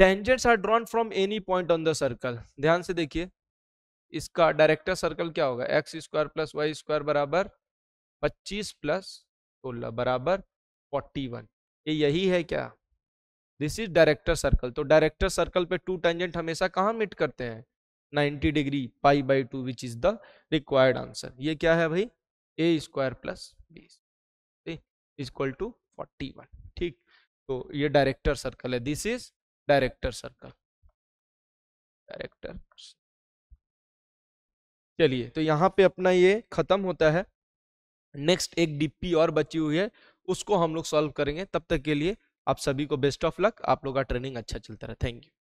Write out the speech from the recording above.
tangents are drawn from any point on the circle ध्यान से देखिए इसका डायरेक्टर सर्कल क्या होगा x square plus y square बराबर पच्चीस प्लस सोलह बराबर फोर्टी वन ये यही है क्या दिस इज डायरेक्टर सर्कल तो डायरेक्टर सर्कल पे टू टेंजेंट हमेशा कहाँ मिट करते हैं ninety degree pi by two which is the required answer ये क्या है भाई a square plus b equal to forty one ठीक तो ये डायरेक्टर सर्कल है this is director circle director चलिए तो यहाँ पे अपना ये खत्म होता है नेक्स्ट एक डीपी और बची हुई है उसको हम लोग सॉल्व करेंगे तब तक के लिए आप सभी को बेस्ट ऑफ लक आप लोग का ट्रेनिंग अच्छा चलता रहा थैंक यू